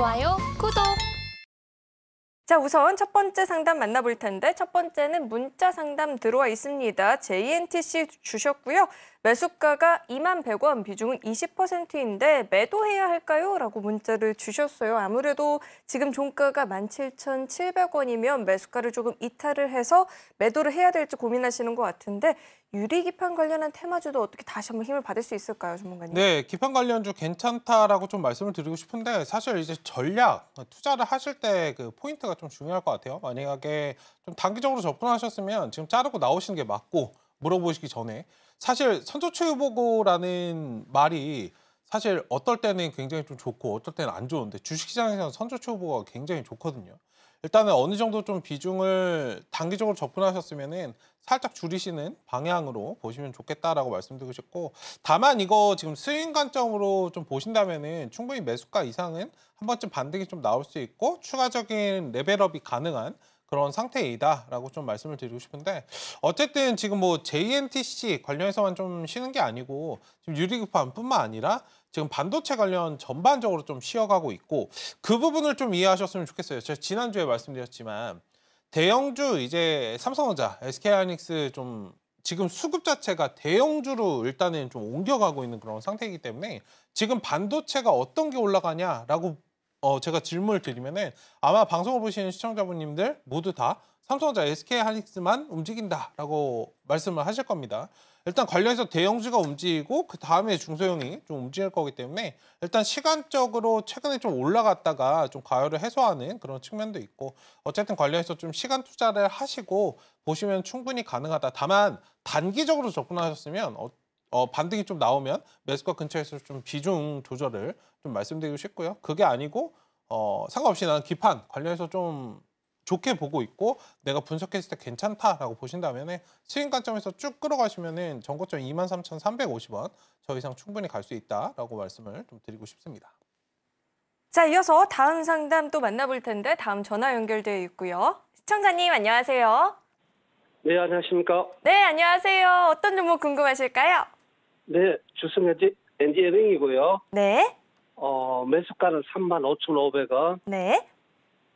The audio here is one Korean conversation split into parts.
좋아요, 구독! 자, 우선 첫 번째 상담 만나볼 텐데 첫 번째는 문자 상담 들어와 있습니다. JNTC 주셨고요. 매수가가 2만 100원, 비중은 20%인데 매도해야 할까요? 라고 문자를 주셨어요. 아무래도 지금 종가가 17,700원이면 매수가를 조금 이탈을 해서 매도를 해야 될지 고민하시는 것 같은데 유리기판 관련한 테마주도 어떻게 다시 한번 힘을 받을 수 있을까요, 전문가님? 네, 기판 관련주 괜찮다라고 좀 말씀을 드리고 싶은데 사실 이제 전략, 투자를 하실 때 그 포인트가 좀 중요할 것 같아요. 만약에 좀 단기적으로 접근하셨으면 지금 자르고 나오시는 게 맞고 물어보시기 전에 사실 선조체 후보고라는 말이 사실 어떨 때는 굉장히 좀 좋고 어떨 때는 안 좋은데 주식시장에서는 선조체 후보가 고 굉장히 좋거든요. 일단은 어느 정도 좀 비중을 단기적으로 접근하셨으면 살짝 줄이시는 방향으로 보시면 좋겠다라고 말씀드리고 싶고 다만 이거 지금 스윙 관점으로 좀보신다면 충분히 매수가 이상은 한 번쯤 반등이 좀 나올 수 있고 추가적인 레벨업이 가능한 그런 상태이다라고 좀 말씀을 드리고 싶은데 어쨌든 지금 뭐 j n t c 관련해서만 좀 쉬는 게 아니고 지금 유리급판뿐만 아니라 지금 반도체 관련 전반적으로 좀 쉬어가고 있고 그 부분을 좀 이해하셨으면 좋겠어요. 제가 지난주에 말씀드렸지만 대형주 이제 삼성전자, SK하이닉스 좀 지금 수급 자체가 대형주로 일단은 좀 옮겨가고 있는 그런 상태이기 때문에 지금 반도체가 어떤 게 올라가냐라고 어, 제가 질문을 드리면은 아마 방송을 보시는 시청자분님들 모두 다 삼성전자 SK 하닉스만 움직인다라고 말씀을 하실 겁니다. 일단 관련해서 대형주가 움직이고 그 다음에 중소형이 좀 움직일 거기 때문에 일단 시간적으로 최근에 좀 올라갔다가 좀 가열을 해소하는 그런 측면도 있고 어쨌든 관련해서 좀 시간 투자를 하시고 보시면 충분히 가능하다. 다만 단기적으로 접근하셨으면 어, 어, 반등이 좀 나오면 매수가 근처에서 좀 비중 조절을 좀 말씀드리고 싶고요. 그게 아니고 어, 상관없이 나는 기판 관련해서 좀 좋게 보고 있고 내가 분석했을 때 괜찮다라고 보신다면 수익 관점에서 쭉 끌어가시면 전고점 23,350원 저 이상 충분히 갈 수 있다라고 말씀을 좀 드리고 싶습니다. 자, 이어서 다음 상담 또 만나볼 텐데 다음 전화 연결되어 있고요. 시청자님 안녕하세요. 네, 안녕하십니까? 네, 안녕하세요. 어떤 종목 궁금하실까요? 네, 주승현지 엔지니어링이고요. 네. 어, 매수가는 35,500원. 네.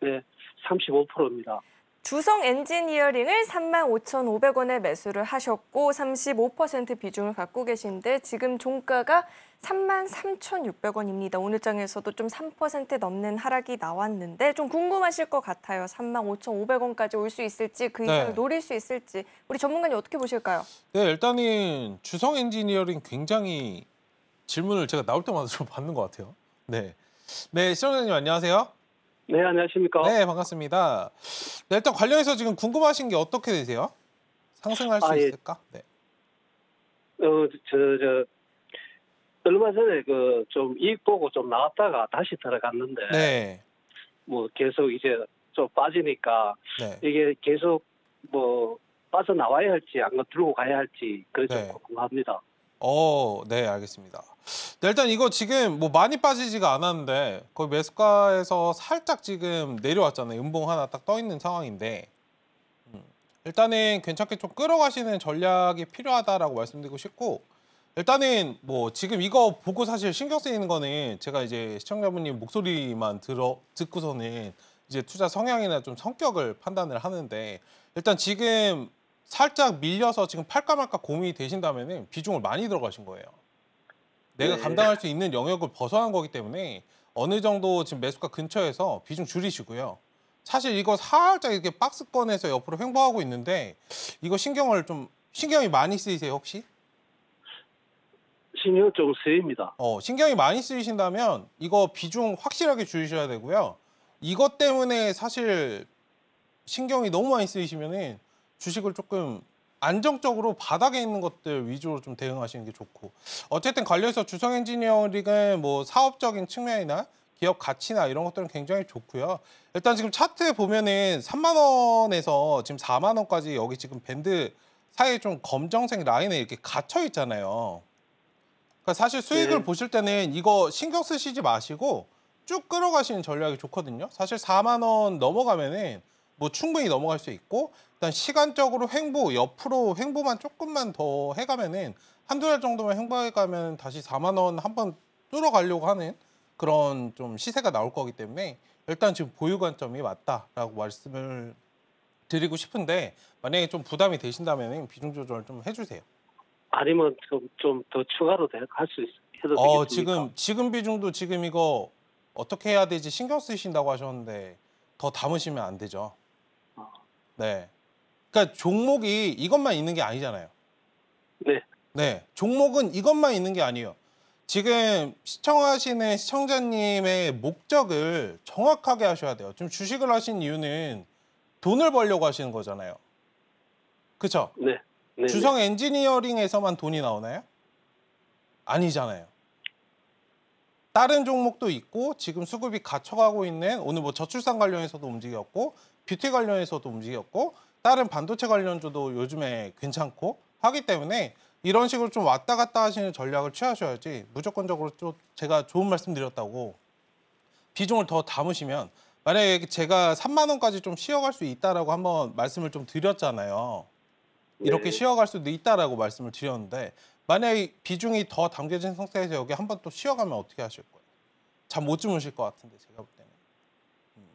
네, 35%입니다. 주성 엔지니어링을 35,500원에 매수를 하셨고 35% 비중을 갖고 계신데 지금 종가가 33,600원입니다. 오늘장에서도 좀 3% 넘는 하락이 나왔는데 좀 궁금하실 것 같아요. 35,500원까지 올 수 있을지 그 이상을 네. 노릴 수 있을지 우리 전문가님 어떻게 보실까요? 네, 일단은 주성 엔지니어링 굉장히 질문을 제가 나올 때마다 좀 받는 것 같아요. 네, 네, 시청자님 안녕하세요. 네, 안녕하십니까. 네, 반갑습니다. 네, 일단 관련해서 지금 궁금하신 게 어떻게 되세요? 상승할 수 아, 예. 있을까? 네. 어, 저, 저, 얼마 전에 그 좀이고좀 나왔다가 다시 들어갔는데, 네. 뭐 계속 이제 좀 빠지니까 네. 이게 계속 뭐 빠져나와야 할지, 안 들고 가야 할지, 그게 네. 궁금합니다. 어, 네, 알겠습니다. 네, 일단 이거 지금 뭐 많이 빠지지가 않았는데 거의 매수가에서 살짝 지금 내려왔잖아요. 음봉 하나 딱 떠 있는 상황인데 음, 일단은 괜찮게 좀 끌어가시는 전략이 필요하다라고 말씀드리고 싶고 일단은 뭐 지금 이거 보고 사실 신경 쓰이는 거는 제가 이제 시청자분님 목소리만 들어 듣고서는 이제 투자 성향이나 좀 성격을 판단을 하는데 일단 지금 살짝 밀려서 지금 팔까 말까 고민이 되신다면은 비중을 많이 들어가신 거예요. 내가 예. 감당할 수 있는 영역을 벗어난 거기 때문에 어느 정도 지금 매수가 근처에서 비중 줄이시고요. 사실 이거 살짝 이렇게 박스권에서 옆으로 횡보하고 있는데 이거 신경을 좀 신경이 많이 쓰이세요 혹시? 신경 좀 쓰입니다. 어 신경이 많이 쓰이신다면 이거 비중 확실하게 줄이셔야 되고요. 이것 때문에 사실 신경이 너무 많이 쓰이시면은 주식을 조금 안정적으로 바닥에 있는 것들 위주로 좀 대응하시는 게 좋고 어쨌든 관련해서 주성 엔지니어링은 뭐 사업적인 측면이나 기업 가치나 이런 것들은 굉장히 좋고요. 일단 지금 차트에 보면은 3만 원에서 지금 4만 원까지 여기 지금 밴드 사이에 좀 검정색 라인에 이렇게 갇혀 있잖아요. 그러니까 사실 수익을 네. 보실 때는 이거 신경 쓰시지 마시고 쭉 끌어가시는 전략이 좋거든요. 사실 4만 원 넘어가면은 뭐 충분히 넘어갈 수 있고 일단 시간적으로 횡보 옆으로 횡보만 조금만 더 해가면은 한두 달 정도만 횡보해가면 다시 4만 원 한번 뚫어가려고 하는 그런 좀 시세가 나올 거기 때문에 일단 지금 보유 관점이 맞다라고 말씀을 드리고 싶은데 만약에 좀 부담이 되신다면 비중 조절 좀 해주세요. 아니면 뭐 좀좀 더 추가로 할 수 있어요. 어습니까 지금 지금 비중도 지금 이거 어떻게 해야 되지 신경 쓰신다고 하셨는데 더 담으시면 안 되죠. 아. 네. 그러니까 종목이 이것만 있는 게 아니잖아요. 네. 네. 종목은 이것만 있는 게 아니에요. 지금 시청하시는 시청자님의 목적을 정확하게 하셔야 돼요. 지금 주식을 하신 이유는 돈을 벌려고 하시는 거잖아요. 그렇죠? 네. 네. 주성 네. 엔지니어링에서만 돈이 나오나요? 아니잖아요. 다른 종목도 있고 지금 수급이 갇혀가고 있는 오늘 뭐 저출산 관련해서도 움직였고 뷰티 관련해서도 움직였고 다른 반도체 관련주도 요즘에 괜찮고 하기 때문에 이런 식으로 좀 왔다 갔다 하시는 전략을 취하셔야지 무조건적으로 또 제가 좋은 말씀 드렸다고 비중을 더 담으시면 만약에 제가 3만 원까지 좀 쉬어갈 수 있다라고 한번 말씀을 좀 드렸잖아요. 네. 이렇게 네. 쉬어갈 수도 있다라고 말씀을 드렸는데 만약에 비중이 더 담겨진 상태에서 여기 한번 또 쉬어가면 어떻게 하실 거예요? 잠못 주무실 것 같은데 제가 볼 때는. 음.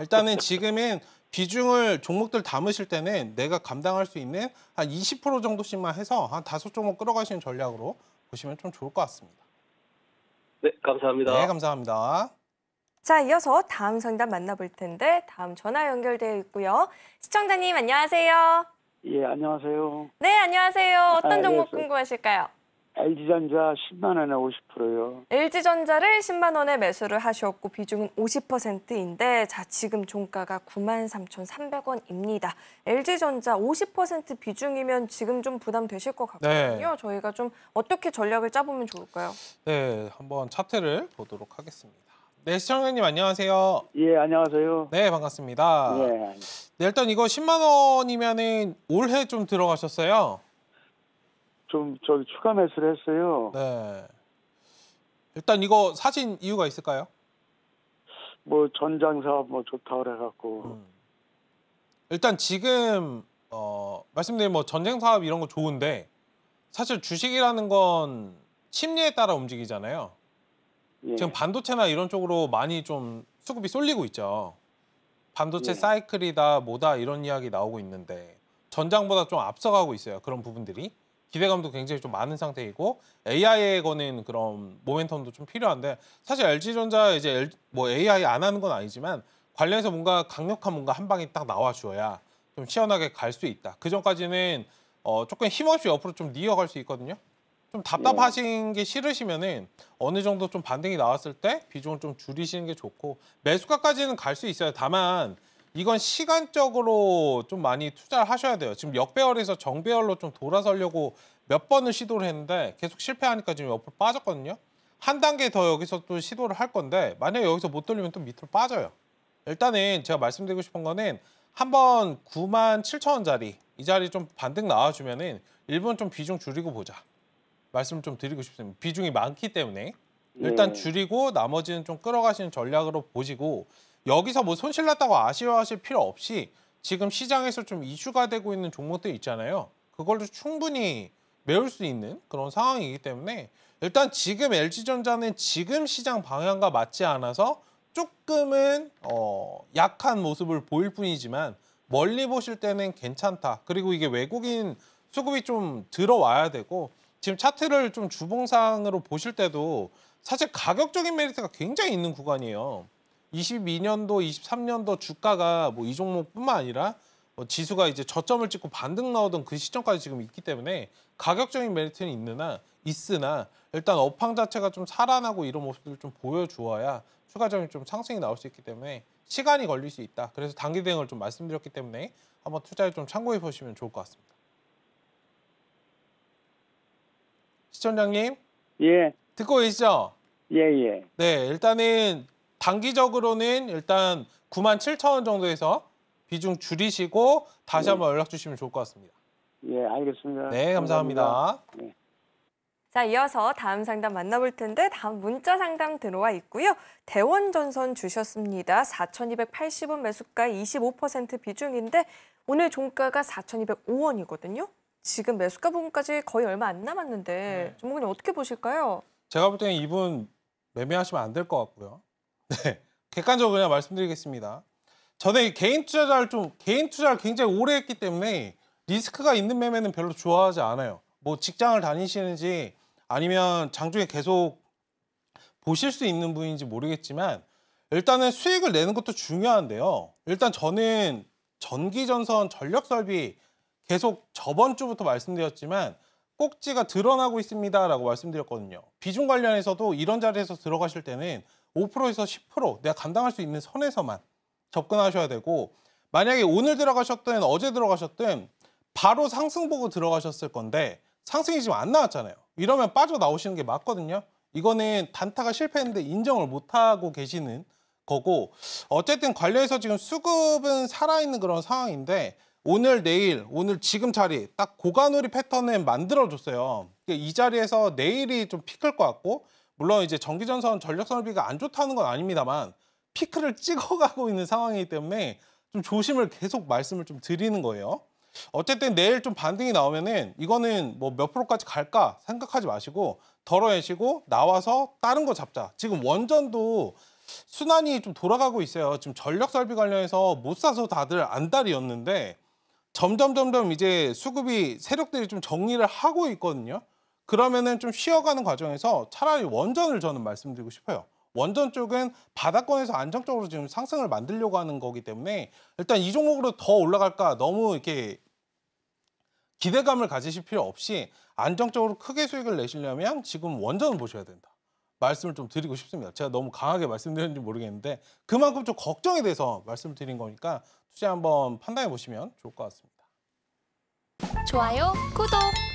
일단은 지금은 비중을 종목들 담으실 때는 내가 감당할 수 있는 한20% 정도씩만 해서 한 다섯 종목 끌어가시는 전략으로 보시면 좀 좋을 것 같습니다. 네, 감사합니다. 네, 감사합니다. 자, 이어서 다음 상담 만나볼 텐데 다음 전화 연결되어 있고요. 시청자님 안녕하세요. 예, 안녕하세요. 네, 안녕하세요. 어떤 아, 예, 종목 예, 궁금하실까요? LG전자 10만 원에 50%요. LG전자를 10만 원에 매수를 하셨고 비중은 50%인데 자 지금 종가가 93,300원입니다. LG전자 50% 비중이면 지금 좀 부담되실 것 같거든요. 네. 저희가 좀 어떻게 전략을 짜보면 좋을까요? 네, 한번 차트를 보도록 하겠습니다. 네, 시청자님 안녕하세요. 예, 안녕하세요. 네, 반갑습니다. 예. 네, 일단 이거 10만 원이면은 올해 좀 들어가셨어요. 좀 저기 추가 매수를 했어요. 네. 일단 이거 사진 이유가 있을까요? 뭐 전장 사업 뭐 좋다 그래 갖고. 음. 일단 지금 어, 말씀드린 뭐 전쟁 사업 이런 거 좋은데 사실 주식이라는 건 심리에 따라 움직이잖아요. 예. 지금 반도체나 이런 쪽으로 많이 좀 수급이 쏠리고 있죠. 반도체 예. 사이클이다 뭐다 이런 이야기 나오고 있는데 전장보다 좀 앞서가고 있어요. 그런 부분들이. 기대감도 굉장히 좀 많은 상태이고 AI에 거는 그런 모멘텀도 좀 필요한데 사실 LG전자 이제 뭐 AI 안 하는 건 아니지만 관련해서 뭔가 강력한 뭔가 한 방이 딱 나와 줘야 좀 시원하게 갈 수 있다. 그 전까지는 어 조금 힘없이 옆으로 좀 니어갈 수 있거든요. 좀 답답하신 게 싫으시면은 어느 정도 좀 반등이 나왔을 때 비중을 좀 줄이시는 게 좋고 매수가까지는 갈 수 있어요. 다만 이건 시간적으로 좀 많이 투자를 하셔야 돼요. 지금 역배열에서 정배열로 좀 돌아서려고 몇 번을 시도를 했는데 계속 실패하니까 지금 옆으로 빠졌거든요. 한 단계 더 여기서 또 시도를 할 건데 만약에 여기서 못 돌리면 또 밑으로 빠져요. 일단은 제가 말씀드리고 싶은 거는 한 번 9만 7천 원짜리 이 자리 좀 반등 나와주면은 일본 좀 비중 줄이고 보자. 말씀 좀 드리고 싶습니다. 비중이 많기 때문에 일단 네. 줄이고 나머지는 좀 끌어가시는 전략으로 보시고 여기서 뭐 손실났다고 아쉬워하실 필요 없이 지금 시장에서 좀 이슈가 되고 있는 종목들 있잖아요. 그걸로 충분히 메울 수 있는 그런 상황이기 때문에 일단 지금 LG전자는 지금 시장 방향과 맞지 않아서 조금은 어 약한 모습을 보일 뿐이지만 멀리 보실 때는 괜찮다. 그리고 이게 외국인 수급이 좀 들어와야 되고 지금 차트를 좀 주봉상으로 보실 때도 사실 가격적인 메리트가 굉장히 있는 구간이에요. 22년도, 23년도 주가가 뭐 이 종목뿐만 아니라 뭐 지수가 이제 저점을 찍고 반등 나오던 그 시점까지 지금 있기 때문에 가격적인 메리트는 있느나 있으나 일단 업황 자체가 좀 살아나고 이런 모습들을 좀 보여주어야 추가적인 좀 상승이 나올 수 있기 때문에 시간이 걸릴 수 있다. 그래서 단기 대응을 좀 말씀드렸기 때문에 한번 투자를좀 참고해 보시면 좋을 것 같습니다. 시청장님. 예. 듣고 계시죠? 예, 예. 네, 일단은 단기적으로는 일단 9만 7천 원 정도에서 비중 줄이시고 다시 예. 한번 연락 주시면 좋을 것 같습니다. 예, 알겠습니다. 네, 감사합니다. 감사합니다. 예. 자, 이어서 다음 상담 만나볼 텐데 다음 문자 상담 들어와 있고요. 대원전선 주셨습니다. 4,280원 매수가 25% 비중인데 오늘 종가가 4,205원이거든요. 지금 매수가 부분까지 거의 얼마 안 남았는데 네. 전문가님 어떻게 보실까요? 제가 볼 때는 이분 매매하시면 안 될 것 같고요. 네, 객관적으로 그냥 말씀드리겠습니다. 저는 개인 투자자를 좀 개인 투자를 굉장히 오래 했기 때문에 리스크가 있는 매매는 별로 좋아하지 않아요. 뭐 직장을 다니시는지 아니면 장중에 계속 보실 수 있는 분인지 모르겠지만 일단은 수익을 내는 것도 중요한데요. 일단 저는 전기전선 전력설비 계속 저번 주부터 말씀드렸지만 꼭지가 드러나고 있습니다라고 말씀드렸거든요. 비중 관련해서도 이런 자리에서 들어가실 때는 5%에서 10% 내가 감당할 수 있는 선에서만 접근하셔야 되고 만약에 오늘 들어가셨든 어제 들어가셨든 바로 상승 보고 들어가셨을 건데 상승이 지금 안 나왔잖아요. 이러면 빠져나오시는 게 맞거든요. 이거는 단타가 실패했는데 인정을 못하고 계시는 거고 어쨌든 관료에서 지금 수급은 살아있는 그런 상황인데 오늘 내일 오늘 지금 자리 딱 고가놀이 패턴은 만들어줬어요. 그러니까 이 자리에서 내일이 좀 피클 것 같고 물론 이제 전기전선 전력 설비가 안 좋다는 건 아닙니다만 피크를 찍어가고 있는 상황이기 때문에 좀 조심을 계속 말씀을 좀 드리는 거예요. 어쨌든 내일 좀 반등이 나오면은 이거는 뭐 몇 프로까지 갈까 생각하지 마시고 덜어내시고 나와서 다른 거 잡자. 지금 원전도 순환이 좀 돌아가고 있어요. 지금 전력 설비 관련해서 못 사서 다들 안달이었는데 점점 점점 이제 수급이 세력들이 좀 정리를 하고 있거든요. 그러면은 좀 쉬어가는 과정에서 차라리 원전을 저는 말씀드리고 싶어요. 원전 쪽은 바닥권에서 안정적으로 지금 상승을 만들려고 하는 거기 때문에 일단 이 종목으로 더 올라갈까 너무 이렇게 기대감을 가지실 필요 없이 안정적으로 크게 수익을 내시려면 지금 원전을 보셔야 된다. 말씀을 좀 드리고 싶습니다. 제가 너무 강하게 말씀드렸는지 모르겠는데 그만큼 좀걱정이돼서 말씀을 드린 거니까 투자 한번 판단해 보시면 좋을 것 같습니다. 좋아요, 구독!